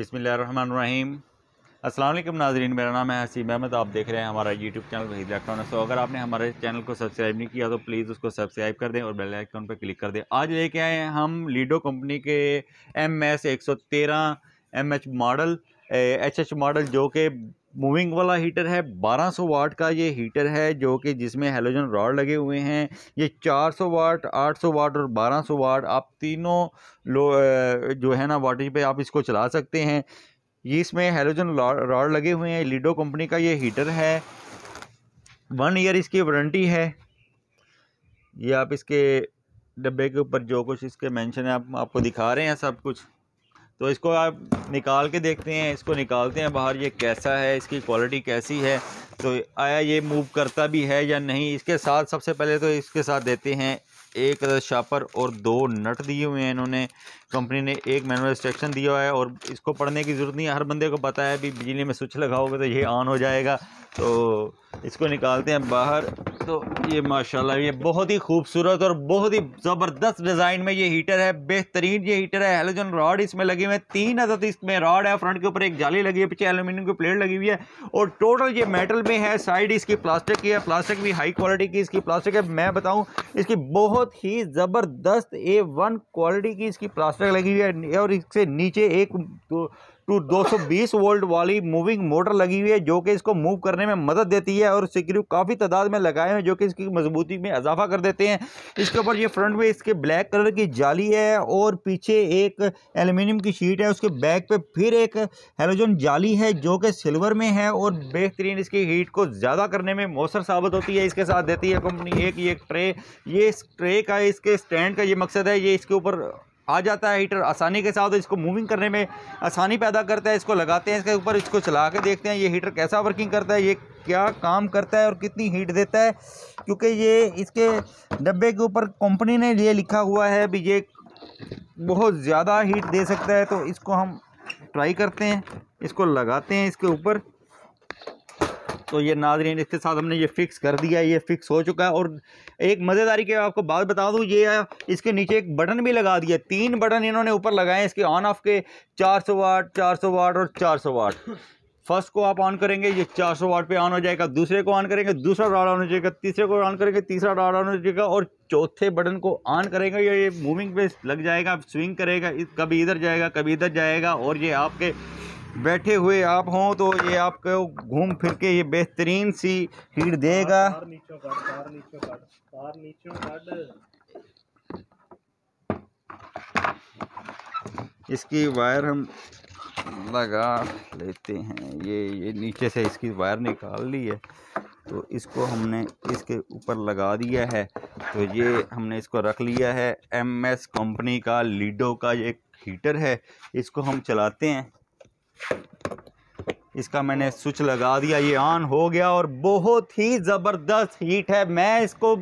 बिसमीम असलम नाजरीन मेरा नाम है हसीब अहमद आप देख रहे हैं हमारा यूट्यूब चैनल वहीद इलेक्ट्रॉनिक्स तो अगर आपने हमारे चैनल को सब्सक्राइब नहीं किया तो प्लीज़ उसको सब्सक्राइब कर दें और बेल आइकन पर क्लिक कर दें आज लेके आए हैं हम लीडो कंपनी के एम एस एक सौ तेरह M H model H H model जो कि मूविंग वाला हीटर है 1200 वाट का ये हीटर है जो कि जिसमें हेलोजन रॉड लगे हुए हैं ये 400 वाट 800 वाट और 1200 वाट आप तीनों लो जो है ना वाटेज पे आप इसको चला सकते हैं ये इसमें हेलोजन रॉड लगे हुए हैं लीडो कंपनी का ये हीटर है वन ईयर इसकी वारंटी है ये आप इसके डब्बे के ऊपर जो कुछ इसके मैंशन है आप, आपको दिखा रहे हैं सब कुछ तो इसको आप निकाल के देखते हैं इसको निकालते हैं बाहर ये कैसा है इसकी क्वालिटी कैसी है तो आया ये मूव करता भी है या नहीं इसके साथ सबसे पहले तो इसके साथ देते हैं एक शापर और दो नट दिए हुए हैं इन्होंने कंपनी ने एक मैनुअल इंस्ट्रक्शन दिया है और इसको पढ़ने की ज़रूरत नहीं है हर बंदे को पता है भी बिजली में स्विच लगाओगे तो ये ऑन हो जाएगा तो इसको निकालते हैं बाहर तो ये माशाल्लाह ये बहुत ही खूबसूरत और बहुत ही ज़बरदस्त डिज़ाइन में ये हीटर है बेहतरीन ये हीटर है हेलोजन रॉड इसमें लगे हुए हैं तीन हजरत इसमें रॉड है फ्रंट के ऊपर एक जाली लगी है पीछे एलुमिनियम की प्लेट लगी हुई है और टोटल ये मेटल में है साइड इसकी प्लास्टिक की है प्लास्टिक भी हाई क्वालिटी की इसकी प्लास्टिक है मैं बताऊँ इसकी बहुत ही ज़बरदस्त ए वन क्वालिटी की इसकी प्लास्टिक लगी हुई है और इससे नीचे एक टू 220 वोल्ट वाली मूविंग मोटर लगी हुई है जो कि इसको मूव करने में मदद देती है और सिक्रू काफ़ी तादाद में लगाए हुए हैं जो कि इसकी मजबूती में इजाफा कर देते हैं इसके ऊपर ये फ्रंट में इसके ब्लैक कलर की जाली है और पीछे एक एलुमिनियम की शीट है उसके बैक पे फिर एक हेलोजन जाली है जो कि सिल्वर में है और बेहतरीन इसकी हीट को ज़्यादा करने में मौसर साबित होती है इसके साथ देती है कंपनी एक ये ट्रे ये इस ट्रे का इसके स्टैंड का ये मकसद है ये इसके ऊपर आ जाता है हीटर आसानी के साथ इसको मूविंग करने में आसानी पैदा करता है इसको लगाते हैं इसके ऊपर इसको चला के देखते हैं ये हीटर कैसा वर्किंग करता है ये क्या काम करता है और कितनी हीट देता है क्योंकि ये इसके डब्बे के ऊपर कंपनी ने ये लिखा हुआ है भी ये बहुत ज़्यादा हीट दे सकता है तो इसको हम ट्राई करते हैं इसको लगाते हैं इसके ऊपर तो ये नाजरीन इसके साथ हमने ये फ़िक्स कर दिया है ये फ़िक्स हो चुका है और एक मज़ेदारी के आपको बात बता दूँ ये इसके नीचे एक बटन भी लगा दिया तीन बटन इन्होंने ऊपर लगाए हैं इसके ऑन ऑफ के चार सौ वाट चार सौ वाट और चार सौ वाट फर्स्ट को आप ऑन करेंगे ये 400 वाट पर ऑन हो जाएगा दूसरे को ऑन करेंगे दूसरा डॉट ऑन हो जाएगा तीसरे को ऑन करेंगे तीसरा राड ऑन हो जाएगा और चौथे बटन को ऑन करेंगे ये मूविंग पे लग जाएगा स्विंग करेगा कभी इधर जाएगा कभी इधर जाएगा और ये आपके बैठे हुए आप हों तो ये आपको घूम फिर के ये बेहतरीन सी हीट देगा इसकी वायर हम लगा लेते हैं ये ये नीचे से इसकी वायर निकाल ली है तो इसको हमने इसके ऊपर लगा दिया है तो ये हमने इसको रख लिया है एमएस कंपनी का लीडो का ये हीटर है इसको हम चलाते हैं इसका मैंने स्विच लगा दिया ये ऑन हो गया और बहुत ही ज़बरदस्त हीट है मैं इसको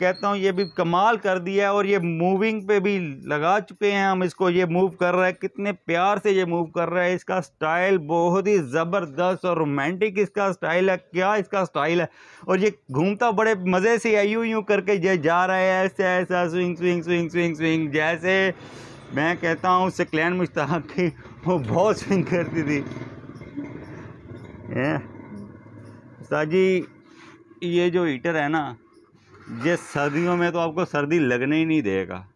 कहता हूँ ये भी कमाल कर दिया है और ये मूविंग पे भी लगा चुके हैं हम इसको ये मूव कर रहा है कितने प्यार से ये मूव कर रहा है इसका स्टाइल बहुत ही ज़बरदस्त और रोमांटिक इसका स्टाइल है क्या इसका स्टाइल है और ये घूमता बड़े मज़े से है यूँ यूँ करके ये जा रहा है ऐसे ऐसा swing swing swing swing swing जैसे मैं कहता हूँ क्लैन मुश्ताक की वो बहुत स्विंग करती थी उस्ताद जी ये जो हीटर है ना ये सर्दियों में तो आपको सर्दी लगने ही नहीं देगा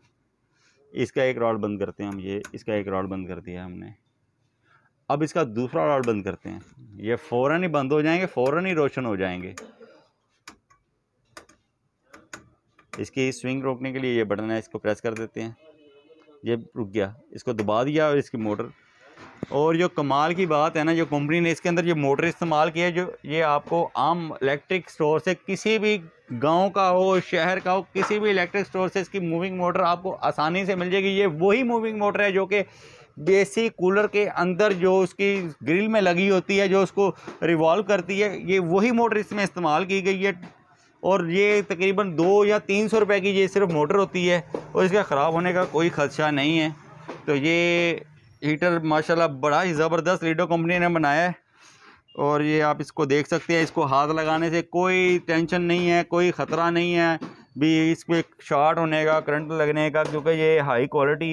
इसका एक रॉड बंद करते हैं हम ये इसका एक रॉड बंद कर दिया हमने अब इसका दूसरा रॉड बंद करते हैं ये फ़ौरन ही बंद हो जाएंगे फ़ौरन ही रोशन हो जाएंगे इसकी स्विंग रोकने के लिए ये बटन है इसको प्रेस कर देते हैं ये रुक गया इसको दबा दिया और इसकी मोटर और जो कमाल की बात है ना जो कंपनी ने इसके अंदर जो मोटर इस्तेमाल किया है जो ये आपको आम इलेक्ट्रिक स्टोर से किसी भी गांव का हो शहर का हो किसी भी इलेक्ट्रिक स्टोर से इसकी मूविंग मोटर आपको आसानी से मिल जाएगी ये वही मूविंग मोटर है जो कि देसी कूलर के अंदर जो उसकी ग्रिल में लगी होती है जो उसको रिवॉल्व करती है ये वही मोटर इसमें इस्तेमाल की गई है और ये तकरीबन दो या तीन सौ रुपये की ये सिर्फ मोटर होती है और इसका ख़राब होने का कोई खदशा नहीं है तो ये हीटर माशाल्लाह बड़ा ही ज़बरदस्त लीडो कंपनी ने बनाया है और ये आप इसको देख सकते हैं इसको हाथ लगाने से कोई टेंशन नहीं है कोई ख़तरा नहीं है भी इस पर शॉर्ट होने का करंट लगने का क्योंकि ये हाई क्वालिटी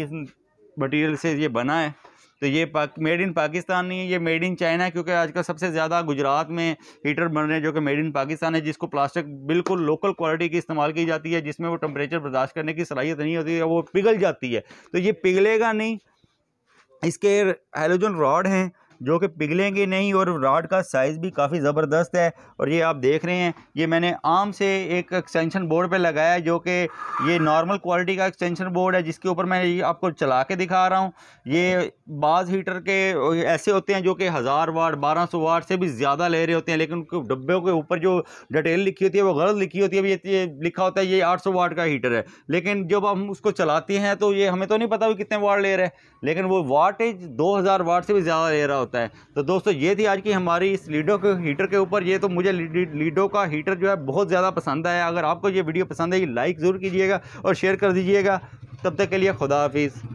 मटीरियल से ये बना है तो ये पाक मेड इन पाकिस्तान नहीं है ये मेड इन चाइना है क्योंकि आजकल सबसे ज़्यादा गुजरात में हीटर बन रहे हैं जो कि मेड इन पाकिस्तान है जिसको प्लास्टिक बिल्कुल लोकल क्वालिटी की इस्तेमाल की जाती है जिसमें वो टम्परेचर बर्दाश्त करने की सलाहियत नहीं होती है वो पिघल जाती है तो ये पिघलेगा नहीं इसके हेलोजन रॉड हैं जो कि पिघलेंगे नहीं और रॉड का साइज़ भी काफ़ी ज़बरदस्त है और ये आप देख रहे हैं ये मैंने आम से एक एक्सटेंशन बोर्ड पे लगाया है जो कि ये नॉर्मल क्वालिटी का एक्सटेंशन बोर्ड है जिसके ऊपर मैं आपको चला के दिखा रहा हूँ ये बाज़ हीटर के ऐसे होते हैं जो कि हज़ार वाट बारह सौ वाट से भी ज़्यादा ले रहे होते हैं लेकिन उनके डब्बे के ऊपर जो डिटेल लिखी होती है वो गलत लिखी होती है ये, ये लिखा होता है ये आठ सौ वाट का हीटर है लेकिन जब हम उसको चलाते हैं तो ये हमें तो नहीं पता भी कितने वाट ले रहे हैं लेकिन वो वाटेज दो हज़ार वाट से भी ज़्यादा ले रहा होता है होता है तो दोस्तों ये थी आज की हमारी इस लीडो के हीटर के ऊपर ये तो मुझे लीडो का हीटर जो है बहुत ज़्यादा पसंद आया अगर आपको ये वीडियो पसंद आई लाइक ज़रूर कीजिएगा और शेयर कर दीजिएगा तब तक के लिए खुदा हाफिज़